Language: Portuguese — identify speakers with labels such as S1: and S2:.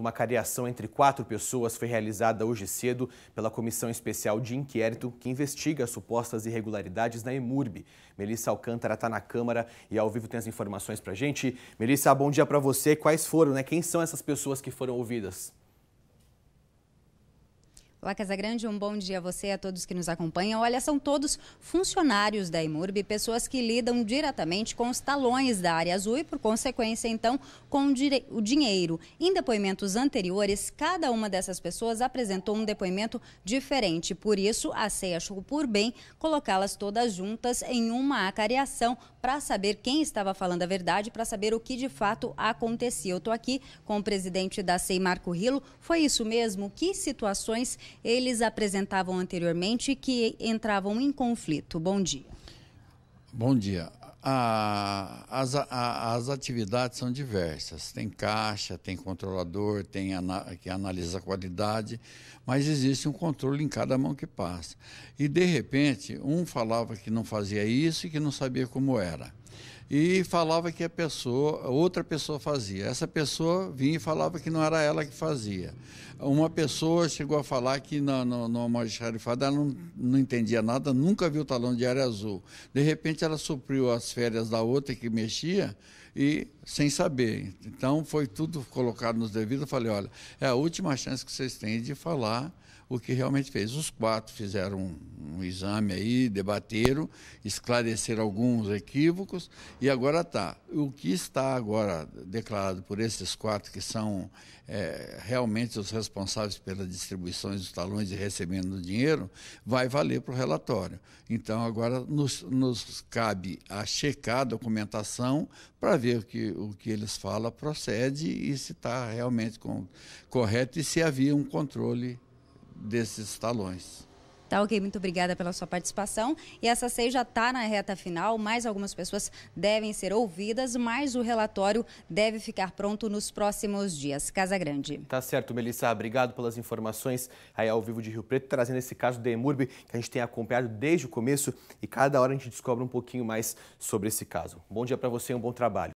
S1: Uma cariação entre quatro pessoas foi realizada hoje cedo pela Comissão Especial de Inquérito que investiga supostas irregularidades na EMURB. Melissa Alcântara está na Câmara e ao vivo tem as informações para a gente. Melissa, bom dia para você. Quais foram, né? Quem são essas pessoas que foram ouvidas?
S2: Olá, Grande, um bom dia a você e a todos que nos acompanham. Olha, são todos funcionários da Imurb, pessoas que lidam diretamente com os talões da área azul e, por consequência, então, com o dinheiro. Em depoimentos anteriores, cada uma dessas pessoas apresentou um depoimento diferente. Por isso, a CEA achou por bem colocá-las todas juntas em uma acariação para saber quem estava falando a verdade, para saber o que de fato acontecia. Eu estou aqui com o presidente da CEI, Marco Rilo. Foi isso mesmo? Que situações eles apresentavam anteriormente que entravam em conflito. Bom dia.
S3: Bom dia. as, a, as atividades são diversas. Tem caixa, tem controlador, tem ana, que analisa a qualidade, mas existe um controle em cada mão que passa. E de repente, um falava que não fazia isso e que não sabia como era e falava que a pessoa, outra pessoa fazia. Essa pessoa vinha e falava que não era ela que fazia. Uma pessoa chegou a falar que na, na, na magistrada ela não, não entendia nada, nunca viu o talão de área azul. De repente ela supriu as férias da outra que mexia e sem saber. Então foi tudo colocado nos devidos. Eu falei, olha, é a última chance que vocês têm de falar o que realmente fez. Os quatro fizeram um, um exame aí, debateram, esclareceram alguns equívocos e agora está. O que está agora declarado por esses quatro que são é, realmente os responsáveis pela distribuição dos talões e recebendo o dinheiro, vai valer para o relatório. Então agora nos, nos cabe a checar a documentação para ver ver que o que eles falam procede e se está realmente com, correto e se havia um controle desses talões.
S2: Tá ok, muito obrigada pela sua participação. E essa CEI já está na reta final, mais algumas pessoas devem ser ouvidas, mas o relatório deve ficar pronto nos próximos dias. Casa Grande.
S1: Tá certo, Melissa. Obrigado pelas informações aí ao vivo de Rio Preto, trazendo esse caso da Emurbe, que a gente tem acompanhado desde o começo e cada hora a gente descobre um pouquinho mais sobre esse caso. Bom dia para você e um bom trabalho.